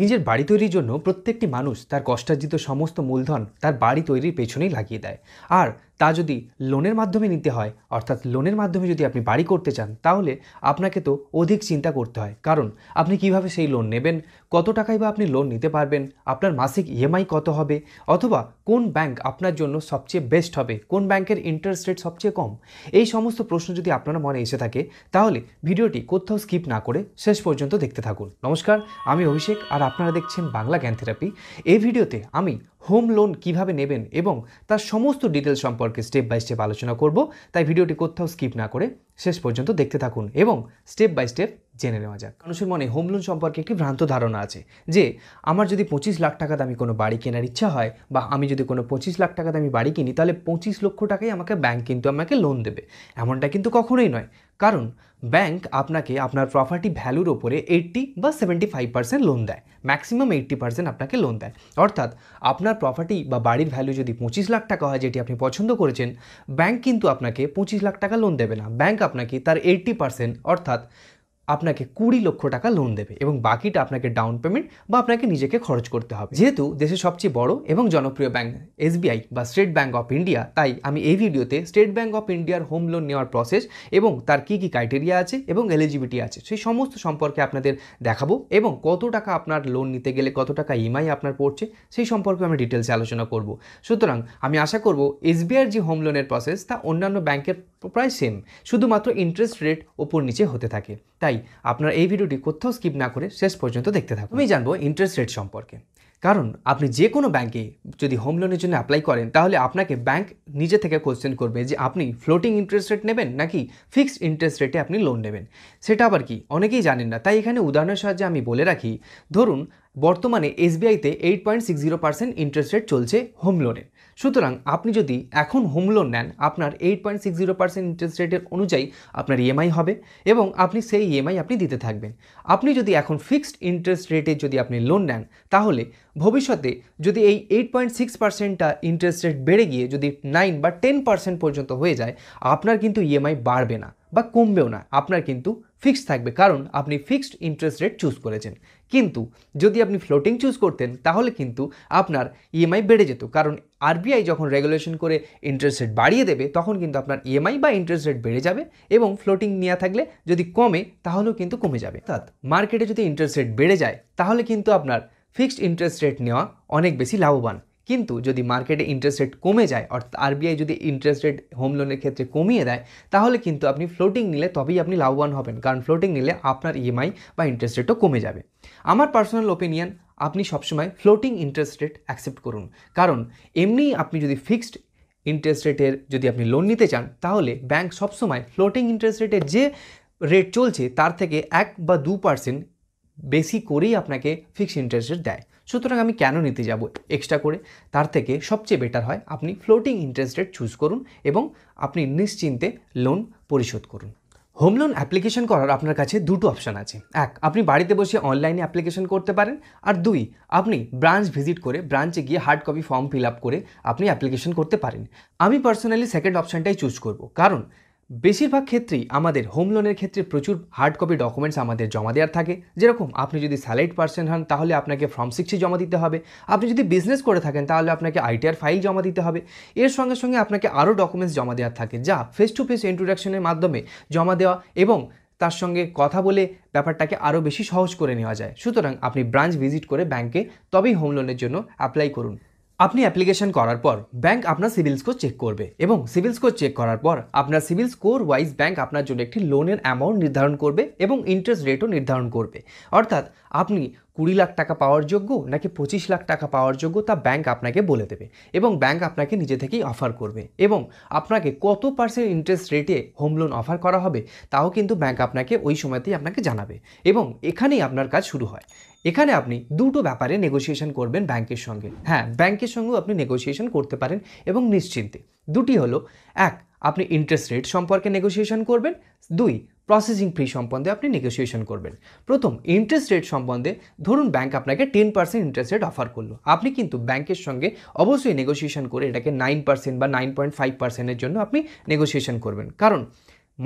নিজের বাড়ি তৈরির জন্য প্রত্যেকটি মানুষ তার কষ্টার্জিত সমস্ত মূলধন তার বাড়ি তৈরির পেছনেই লাগিয়ে দেয় আর তা যদি লোনের মাধ্যমে নিতে হয় অর্থাৎ লোনের মাধ্যমে যদি আপনি বাড়ি করতে চান তাহলে আপনাকে তো অধিক চিন্তা করতে হয় কারণ আপনি কিভাবে সেই লোন নেবেন কত টাকায় বা আপনি লোন নিতে পারবেন আপনার মাসিক ইএমআই e কত হবে অথবা কোন ব্যাংক আপনার জন্য সবচেয়ে বেস্ট হবে কোন ব্যাংকের ইন্টারেস্ট রেট সবচেয়ে কম এই সমস্ত প্রশ্ন যদি আপনার মনে এসে থাকে তাহলে ভিডিওটি কোথাও স্কিপ না করে শেষ পর্যন্ত দেখতে থাকুন নমস্কার আমি অভিষেক আর আপনারা দেখছেন বাংলা জ্ঞান থেরাপি এই ভিডিওতে আমি হোম লোন কিভাবে নেবেন এবং তার সমস্ত ডিটেল সম্পর্কে সম্পর্কে স্টেপ বাই স্টেপ আলোচনা করব তাই ভিডিওটি কোথাও স্কিপ না করে শেষ পর্যন্ত দেখতে থাকুন এবং স্টেপ বাই স্টেপ জেনে নেওয়া যাক মানুষের মনে হোম লোন সম্পর্কে একটি ভ্রান্ত ধারণা আছে যে আমার যদি পঁচিশ লাখ টাকা দামি কোনো বাড়ি কেনার ইচ্ছা হয় বা আমি যদি কোনো পঁচিশ লাখ টাকা দামি বাড়ি কিনি তাহলে পঁচিশ লক্ষ টাকাই আমাকে ব্যাংক কিন্তু আমাকে লোন দেবে এমনটা কিন্তু কখনোই নয় কারণ ব্যাংক আপনাকে আপনার প্রপার্টি ভ্যালুর ওপরে এইট্টি বা সেভেন্টি ফাইভ পার্সেন্ট লোন দেয় ম্যাক্সিমাম এইট্টি পার্সেন্ট আপনাকে লোন দেয় অর্থাৎ আপনার প্রপার্টি বা বাড়ির ভ্যালু যদি পঁচিশ লাখ টাকা হয় যেটি আপনি পছন্দ করেছেন ব্যাংক কিন্তু আপনাকে পঁচিশ লাখ টাকা লোন দেবে না ব্যাংক আপনাকে তার এইট্টি পার্সেন্ট অর্থাৎ আপনাকে কুড়ি লক্ষ টাকা লোন দেবে এবং বাকিটা আপনাকে ডাউন পেমেন্ট বা আপনাকে নিজেকে খরচ করতে হবে যেহেতু দেশের সবচেয়ে বড় এবং জনপ্রিয় ব্যাংক এসবিআই বা স্টেট ব্যাংক অফ ইন্ডিয়া তাই আমি এই ভিডিওতে স্টেট ব্যাংক অফ ইন্ডিয়ার হোম লোন নেওয়ার প্রসেস এবং তার কী কী ক্রাইটেরিয়া আছে এবং এলিজিবিলিটি আছে সেই সমস্ত সম্পর্কে আপনাদের দেখাবো এবং কত টাকা আপনার লোন নিতে গেলে কত টাকা ইএমআই e আপনার পড়ছে সেই সম্পর্কে আমি ডিটেলসে আলোচনা করব সুতরাং আমি আশা করব এসবিআইয়ের যে হোম লোনের প্রসেস তা অন্যান্য ব্যাংকের প্রায় সেম শুধুমাত্র ইন্টারেস্ট রেট ওপর নিচে হতে থাকে তাই আপনারা এই ভিডিওটি কোথাও স্কিপ না করে শেষ পর্যন্ত দেখতে থাকুন আমি জানবো ইন্টারেস্ট রেট সম্পর্কে কারণ আপনি যে কোনো ব্যাঙ্কে যদি হোম লোনের জন্য অ্যাপ্লাই করেন তাহলে আপনাকে ব্যাংক নিজে থেকে কোশ্চেন করবে যে আপনি ফ্লোটিং ইন্টারেস্ট রেট নেবেন নাকি ফিক্সড ইন্টারেস্ট রেটে আপনি লোন নেবেন সেটা আবার কি অনেকেই জানেন না তাই এখানে উদাহরণের সাহায্যে আমি বলে রাখি ধরুন বর্তমানে এসবিআইতে eight point six zero percent interest rate চলছে হোম লোনের সুতরাং আপনি যদি এখন হোম লোন নেন আপনার eight point six zero percent interest রেটের অনুযায়ী আপনার ইএমআই e হবে এবং আপনি সেই ইএমআই e আপনি দিতে থাকবেন আপনি যদি এখন ফিক্সড ইন্টারেস্ট রেটে যদি আপনি লোন নেন তাহলে ভবিষ্যতে যদি এই এইট পয়েন্ট সিক্স পার্সেন্টটা ইন্টারেস্ট রেট বেড়ে গিয়ে যদি নাইন বা টেন পার্সেন্ট পর্যন্ত হয়ে যায় আপনার কিন্তু ইএমআই e বাড়বে না বা কমবেও না আপনার কিন্তু ফিক্সড থাকবে কারণ আপনি ফিক্সড ইন্টারেস্ট রেট চুজ করেছেন কিন্তু যদি আপনি ফ্লোটিং চুজ করতেন তাহলে কিন্তু আপনার ইএমআই e বেড়ে যেত কারণ আরবিআই যখন রেগুলেশন করে ইন্টারেস্ট রেট বাড়িয়ে দেবে তখন কিন্তু আপনার ইএমআই e বা ইন্টারেস্ট রেট বেড়ে যাবে এবং ফ্লোটিং নেওয়া থাকলে যদি কমে তাহলেও কিন্তু কমে যাবে অর্থাৎ মার্কেটে যদি ইন্টারেস্ট রেট বেড়ে যায় তাহলে কিন্তু আপনার ফিক্সড ইন্টারেস্ট রেট নেওয়া অনেক বেশি লাভবান কিন্তু যদি মার্কেটে ইন্টারেস্ট রেট কমে যায় অর্থাৎ আরবিআই যদি ইন্টারেস্ট রেট হোম লোনের ক্ষেত্রে কমিয়ে দেয় তাহলে কিন্তু আপনি ফ্লোটিং নিলে তবেই আপনি লাভবান হবেন কারণ ফ্লোটিং নিলে আপনার ইএমআই বা ইন্টারেস্ট রেটও কমে যাবে আমার পার্সোনাল ওপিনিয়ন আপনি সবসময় ফ্লোটিং ইন্টারেস্ট রেট অ্যাকসেপ্ট করুন কারণ এমনি আপনি যদি ফিক্সড ইন্টারেস্ট রেটের যদি আপনি লোন নিতে চান তাহলে ব্যাংক সবসময় ফ্লোটিং ইন্টারেস্ট রেটের যে রেট চলছে তার থেকে এক বা দু পার্সেন্ট বেশি করেই আপনাকে ফিক্সড ইন্টারেস্ট রেট দেয় সুতরাং আমি কেন নিতে যাব এক্সট্রা করে তার থেকে সবচেয়ে বেটার হয় আপনি ফ্লোটিং ইন্টারেস্ট রেট চুজ করুন এবং আপনি নিশ্চিন্তে লোন পরিশোধ করুন হোম লোন অ্যাপ্লিকেশন করার আপনার কাছে দুটো অপশান আছে এক আপনি বাড়িতে বসে অনলাইনে অ্যাপ্লিকেশন করতে পারেন আর দুই আপনি ব্রাঞ্চ ভিজিট করে ব্রাঞ্চে গিয়ে hard copy form fill up করে আপনি অ্যাপ্লিকেশন করতে পারেন আমি পার্সোনালি সেকেন্ড অপশানটাই চুজ করব কারণ বেশিরভাগ ক্ষেত্রেই আমাদের হোম লোনের ক্ষেত্রে প্রচুর হার্ড কপি ডকুমেন্টস আমাদের জমা দেওয়ার থাকে যেরকম আপনি যদি স্যালারিড পার্সন হন তাহলে আপনাকে ফর্ম সিক্সটি জমা দিতে হবে আপনি যদি বিজনেস করে থাকেন তাহলে আপনাকে আইটিআর ফাইল জমা দিতে হবে এর সঙ্গে সঙ্গে আপনাকে আরও ডকুমেন্টস জমা দেওয়ার থাকে যা ফেস টু ফেস ইন্ট্রোডাকশনের মাধ্যমে জমা দেওয়া এবং তার সঙ্গে কথা বলে ব্যাপারটাকে আরও বেশি সহজ করে নেওয়া যায় সুতরাং আপনি ব্রাঞ্চ ভিজিট করে ব্যাংকে তবেই হোম লোনের জন্য অ্যাপ্লাই করুন আপনি অ্যাপ্লিকেশন করার পর ব্যাংক আপনার সিভিল স্কোর চেক করবে এবং সিভিল স্কোর চেক করার পর আপনার সিভিল স্কোর ওয়াইজ ব্যাংক আপনার জন্য একটি লোনের অ্যামাউন্ট নির্ধারণ করবে এবং ইন্টারেস্ট রেটও নির্ধারণ করবে অর্থাৎ আপনি কুড়ি লাখ টাকা পাওয়ার যোগ্য নাকি পঁচিশ লাখ টাকা পাওয়ার যোগ্য তা ব্যাংক আপনাকে বলে দেবে এবং ব্যাংক আপনাকে নিজে থেকেই অফার করবে এবং আপনাকে কত পার্সেন্ট ইন্টারেস্ট রেটে হোম লোন অফার করা হবে তাও কিন্তু ব্যাংক আপনাকে ওই সময়তেই আপনাকে জানাবে এবং এখানেই আপনার কাজ শুরু হয় এখানে আপনি দুটো ব্যাপারে নেগোসিয়েশন করবেন ব্যাংকের সঙ্গে হ্যাঁ ব্যাংকের সঙ্গেও আপনি নেগোসিয়েশন করতে পারেন এবং নিশ্চিন্তে দুটি হলো এক আপনি ইন্টারেস্ট রেট সম্পর্কে নেগোসিয়েশন করবেন দুই প্রসেসিং ফি সম্বন্ধে আপনি নেগোসিয়েশন করবেন প্রথম ইন্টারেস্ট রেট সম্বন্ধে ধরুন ব্যাংক আপনাকে ten percent interest rate offer করলো আপনি কিন্তু ব্যাংকের সঙ্গে অবশ্যই নেগোসিয়েশন করে এটাকে নাইন পার্সেন্ট বা নাইন পয়েন্ট ফাইভ পার্সেন্টের জন্য আপনি নেগোসিয়েশন করবেন কারণ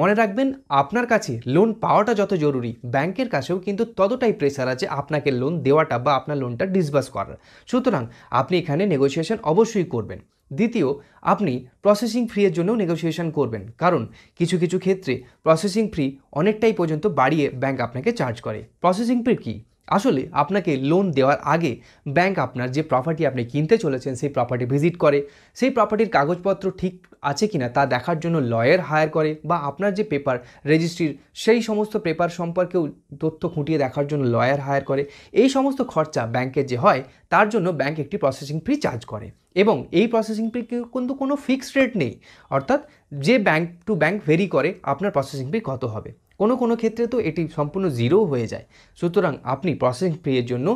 মনে রাখবেন আপনার কাছে লোন পাওয়াটা যত জরুরি ব্যাংকের কাছেও কিন্তু ততটাই প্রেশার আছে আপনাকে লোন দেওয়াটা বা আপনার লোনটা ডিসবাস করার সুতরাং আপনি এখানে নেগোসিয়েশন অবশ্যই করবেন দ্বিতীয় আপনি প্রসেসিং ফ্রি এর জন্য নেগোসিয়েশন করবেন কারণ কিছু কিছু ক্ষেত্রে প্রসেসিং ফ্রি অনেকটাই পর্যন্ত বাড়িয়ে ব্যাংক আপনাকে চার্জ করে প্রসেসিং ফ্রি কী আসলে আপনাকে লোন দেওয়ার আগে ব্যাংক আপনার যে প্রপার্টি আপনি কিনতে চলেছেন সেই প্রপার্টি ভিজিট করে সেই প্রপার্টির কাগজপত্র ঠিক আছে কিনা তা দেখার জন্য লয়ার হায়ার করে বা আপনার যে পেপার রেজিস্ট্রির সেই সমস্ত পেপার সম্পর্কেও তথ্য খুঁটিয়ে দেখার জন্য লয়ার হায়ার করে এই সমস্ত খরচা ব্যাংকের যে হয় তার জন্য ব্যাংক একটি প্রসেসিং ফি চার্জ করে এবং এই প্রসেসিং ফি কিন্তু কোনো ফিক্সড রেট নেই অর্থাৎ যে ব্যাংক টু ব্যাংক ভেরি করে আপনার প্রসেসিং ফি কত হবে কোনো কোনো ক্ষেত্রে তো এটি সম্পূর্ণ জিরো হয়ে যায় সুতরাং আপনি প্রসেসিং ফ্রিয়ের জন্য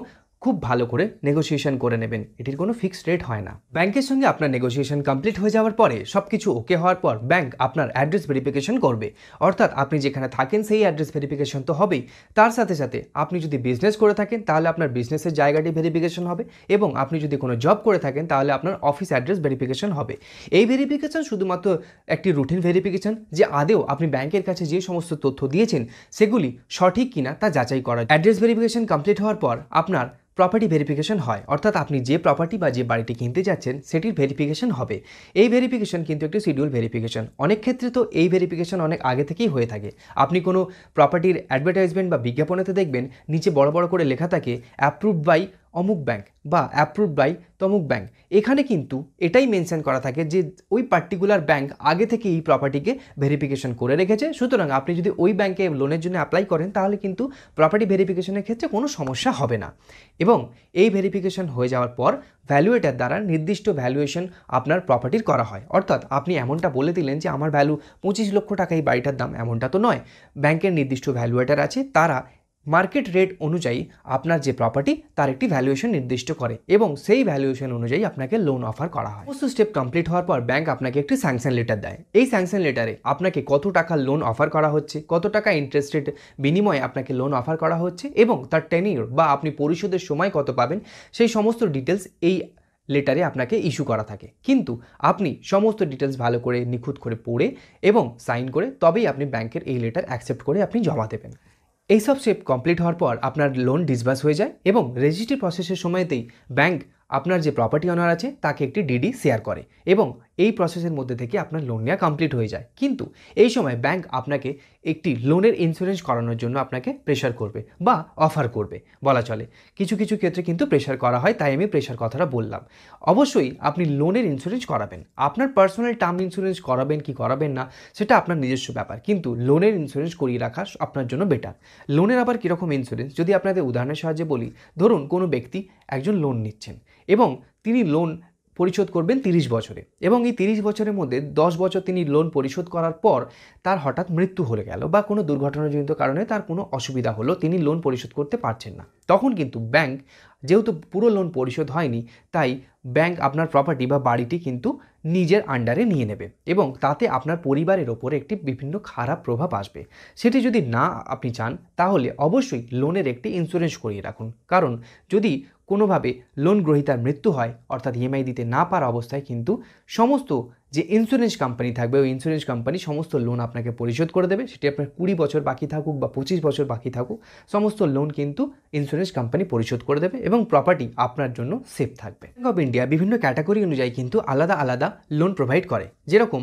খুব ভালো করে নেগোসিয়েশন করে নেবেন এটির কোনো ফিক্সড রেট হয় না ব্যাংকের সঙ্গে আপনার নেগোসিয়েশন কমপ্লিট হয়ে যাওয়ার পরে সব কিছু ওকে হওয়ার পর ব্যাংক আপনার অ্যাড্রেস ভেরিফিকেশন করবে অর্থাৎ আপনি যেখানে থাকেন সেই অ্যাড্রেস ভেরিফিকেশন তো হবেই তার সাথে সাথে আপনি যদি বিজনেস করে থাকেন তাহলে আপনার বিজনেসের জায়গাটি ভেরিফিকেশন হবে এবং আপনি যদি কোনো জব করে থাকেন তাহলে আপনার অফিস অ্যাড্রেস ভেরিফিকেশন হবে এই ভেরিফিকেশন শুধুমাত্র একটি রুটিন ভেরিফিকেশন যে আদেও আপনি ব্যাংকের কাছে যে সমস্ত তথ্য দিয়েছেন সেগুলি সঠিক কিনা তা যাচাই করা অ্যাড্রেস ভেরিফিকেশন কমপ্লিট হওয়ার পর আপনার প্রপার্টি ভেরিফিকেশন হয় অর্থাৎ আপনি যে প্রপার্টি বা যে বাড়িটি কিনতে যাচ্ছেন সেটির ভেরিফিকেশন হবে এই ভেরিফিকেশন কিন্তু একটি শিডিউল ভেরিফিকেশন অনেক ক্ষেত্রে তো এই ভেরিফিকেশন অনেক আগে থেকেই হয়ে থাকে আপনি কোনো প্রপার্টির অ্যাডভার্টাইজমেন্ট বা বিজ্ঞাপনেতে দেখবেন নিচে বড় বড় করে লেখা থাকে অ্যাপ্রুভড বাই অমুক ব্যাংক বা অ্যাপ্রুভ বাই তমুক ব্যাংক এখানে কিন্তু এটাই মেনশন করা থাকে যে ওই পার্টিকুলার ব্যাংক আগে থেকে এই প্রপার্টিকে ভেরিফিকেশন করে রেখেছে সুতরাং আপনি যদি ওই ব্যাংকে লোনের জন্য অ্যাপ্লাই করেন তাহলে কিন্তু প্রপার্টি ভেরিফিকেশনের ক্ষেত্রে কোনো সমস্যা হবে না এবং এই ভেরিফিকেশন হয়ে যাওয়ার পর ভ্যালুয়েটার দ্বারা নির্দিষ্ট ভ্যালুয়েশন আপনার প্রপার্টির করা হয় অর্থাৎ আপনি এমনটা বলে দিলেন যে আমার ভ্যালু পঁচিশ লক্ষ টাকা এই বাড়িটার দাম এমনটা তো নয় ব্যাংকের নির্দিষ্ট ভ্যালুয়েটার আছে তারা মার্কেট রেট অনুযায়ী আপনার যে প্রপার্টি তার একটি ভ্যালুয়েশন নির্দিষ্ট করে এবং সেই ভ্যালুয়েশন অনুযায়ী আপনাকে লোন অফার করা হয় সমস্ত স্টেপ কমপ্লিট হওয়ার পর ব্যাংক আপনাকে একটি স্যাংশন লেটার দেয় এই স্যাংশন লেটারে আপনাকে কত টাকা লোন অফার করা হচ্ছে কত টাকা ইন্টারেস্ট রেট বিনিময়ে আপনাকে লোন অফার করা হচ্ছে এবং তার টেনিওর বা আপনি পরিশোধের সময় কত পাবেন সেই সমস্ত ডিটেলস এই লেটারে আপনাকে ইস্যু করা থাকে কিন্তু আপনি সমস্ত ডিটেলস ভালো করে নিখুঁত করে পড়ে এবং সাইন করে তবেই আপনি ব্যাংকের এই লেটার অ্যাকসেপ্ট করে আপনি জমা দেবেন এইসব স্টেপ কমপ্লিট হওয়ার পর আপনার লোন ডিসবাস হয়ে যায় এবং রেজিস্ট্রি প্রসেসের সময়তেই ব্যাংক আপনার যে প্রপার্টি অনার আছে তাকে একটি ডিডি শেয়ার করে এবং এই প্রসেসের মধ্যে থেকে আপনার লোন নেওয়া কমপ্লিট হয়ে যায় কিন্তু এই সময় ব্যাংক আপনাকে একটি লোনের ইন্স্যুরেন্স করানোর জন্য আপনাকে প্রেশার করবে বা অফার করবে বলা চলে কিছু কিছু ক্ষেত্রে কিন্তু প্রেশার করা হয় তাই আমি প্রেশার কথাটা বললাম অবশ্যই আপনি লোনের ইন্স্যুরেন্স করাবেন আপনার পার্সোনাল টার্ম ইন্স্যুরেন্স করাবেন কি করাবেন না সেটা আপনার নিজস্ব ব্যাপার কিন্তু লোনের ইন্স্যুরেন্স করিয়ে রাখা আপনার জন্য বেটার লোনের আবার কীরকম ইন্স্যুরেন্স যদি আপনাদের উদাহরণের সাহায্যে বলি ধরুন কোনো ব্যক্তি একজন লোন নিচ্ছেন এবং তিনি লোন পরিশোধ করবেন তিরিশ বছরে এবং এই তিরিশ বছরের মধ্যে দশ বছর তিনি লোন পরিশোধ করার পর তার হঠাৎ মৃত্যু হয়ে গেল বা কোনো দুর্ঘটনাজনিত কারণে তার কোনো অসুবিধা হলো তিনি লোন পরিশোধ করতে পারছেন না তখন কিন্তু ব্যাংক যেহেতু পুরো লোন পরিশোধ হয়নি তাই ব্যাংক আপনার প্রপার্টি বা বাড়িটি কিন্তু নিজের আন্ডারে নিয়ে নেবে এবং তাতে আপনার পরিবারের ওপরে একটি বিভিন্ন খারাপ প্রভাব আসবে সেটি যদি না আপনি চান তাহলে অবশ্যই লোনের একটি ইন্স্যুরেন্স করিয়ে রাখুন কারণ যদি কোনোভাবে লোন গ্রহীতার মৃত্যু হয় অর্থাৎ ইএমআই e দিতে না পারা অবস্থায় কিন্তু সমস্ত যে ইন্স্যুরেন্স কোম্পানি থাকবে ওই ইন্স্যুরেন্স কোম্পানি সমস্ত লোন আপনাকে পরিশোধ করে দেবে সেটি আপনার কুড়ি বছর বাকি থাকুক বা পঁচিশ বছর বাকি থাকুক সমস্ত লোন কিন্তু ইন্স্যুরেন্স কোম্পানি পরিশোধ করে দেবে এবং প্রপার্টি আপনার জন্য সেফ থাকবে ব্যাঙ্ক অফ ইন্ডিয়া বিভিন্ন ক্যাটাগরি অনুযায়ী কিন্তু আলাদা আলাদা লোন প্রোভাইড করে যেরকম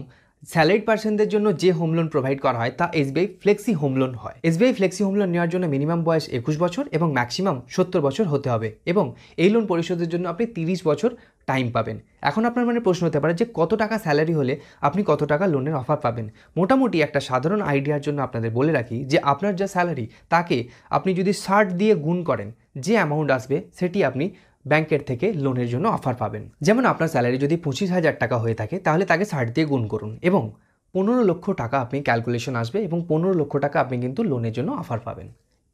স্যালারিড পার্সনদের জন্য যে হোম লোন প্রোভাইড করা হয় তা এসবিআই ফ্লেক্সি হোম লোন হয় এসবিআই ফ্লেক্সি হোম লোন নেওয়ার জন্য মিনিমাম বয়স একুশ বছর এবং ম্যাক্সিমাম সত্তর বছর হতে হবে এবং এই লোন পরিশোধের জন্য আপনি তিরিশ বছর টাইম পাবেন এখন আপনার মানে প্রশ্ন হতে পারে যে কত টাকা স্যালারি হলে আপনি কত টাকা লোনের অফার পাবেন মোটামুটি একটা সাধারণ আইডিয়ার জন্য আপনাদের বলে রাখি যে আপনার যা স্যালারি তাকে আপনি যদি ষাট দিয়ে গুণ করেন যে অ্যামাউন্ট আসবে সেটি আপনি ব্যাংকের থেকে লোনের জন্য অফার পাবেন যেমন আপনার স্যালারি যদি পঁচিশ হাজার টাকা হয়ে থাকে তাহলে তাকে ষাট দিয়ে গুণ করুন এবং পনেরো লক্ষ টাকা আপনি ক্যালকুলেশন আসবে এবং পনেরো লক্ষ টাকা আপনি কিন্তু লোনের জন্য অফার পাবেন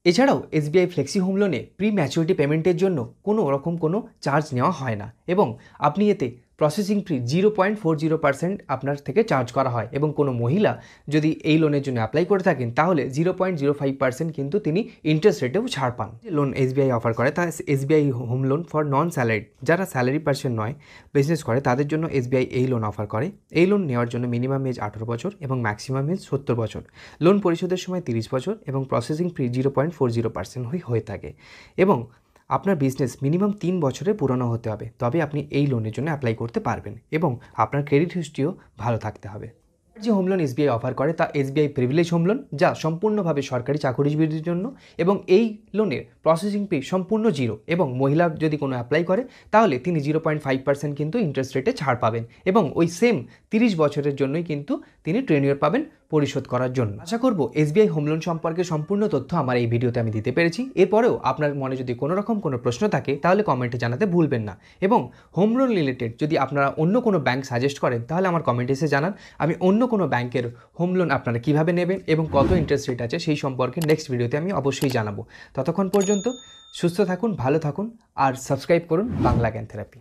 এছাড়াও এসবিআই ফ্লেক্সি হোম লোনে প্রি ম্যাচুরিটি পেমেন্টের জন্য কোনো রকম কোনো চার্জ নেওয়া হয় না এবং আপনি এতে processing fee zero point four zero percent আপনার থেকে চার্জ করা হয় এবং কোনো মহিলা যদি এই লোনের জন্য অ্যাপ্লাই করে থাকেন তাহলে zero point zero five percent কিন্তু তিনি ইন্টারেস্ট রেটেও ছাড় পান লোন এসবিআই অফার করে তা SBI home loan for non salaried যারা স্যালারি পার্সেন্ট নয় বিজনেস করে তাদের জন্য এসবিআই এই লোন অফার করে এই লোন নেওয়ার জন্য মিনিমাম এজ আঠারো বছর এবং ম্যাক্সিমাম এজ সত্তর বছর লোন পরিশোধের সময় তিরিশ বছর এবং processing fee zero point four zero percent হয়ে থাকে এবং আপনার বিজনেস মিনিমাম তিন বছরে পুরনো হতে হবে তবে আপনি এই লোনের জন্য অ্যাপ্লাই করতে পারবেন এবং আপনার ক্রেডিট হিস্ট্রিও ভালো থাকতে হবে যে হোম লোন এসবিআই অফার করে তা এসবিআই প্রিভিলেজ হোম লোন যা সম্পূর্ণভাবে সরকারি চাকরিজীবীদের জন্য এবং এই লোনের প্রসেসিং ফি সম্পূর্ণ জিরো এবং মহিলা যদি কোনো অ্যাপ্লাই করে তাহলে তিনি জিরো পয়েন্ট ফাইভ পার্সেন্ট কিন্তু ইন্টারেস্ট রেটে ছাড় পাবেন এবং ওই সেম তিরিশ বছরের জন্যই কিন্তু তিনি ট্রেনিওর পাবেন পরিশোধ করার জন্য আশা করব এসবিআই হোম লোন সম্পর্কে সম্পূর্ণ তথ্য আমার এই ভিডিওতে আমি দিতে পেরেছি এরপরেও আপনার মনে যদি কোনো রকম কোনো প্রশ্ন থাকে তাহলে কমেন্টে জানাতে ভুলবেন না এবং হোম লোন রিলেটেড যদি আপনারা অন্য কোনো ব্যাংক সাজেস্ট করেন তাহলে আমার কমেন্ট এসে জানান আমি অন্য কোনো ব্যাংকের হোম লোন আপনারা কীভাবে নেবেন এবং কত ইন্টারেস্ট রেট আছে সেই সম্পর্কে নেক্সট ভিডিওতে আমি অবশ্যই জানাবো ততক্ষণ পর্যন্ত সুস্থ থাকুন ভালো থাকুন আর সাবস্ক্রাইব করুন বাংলা জ্ঞান থেরাপি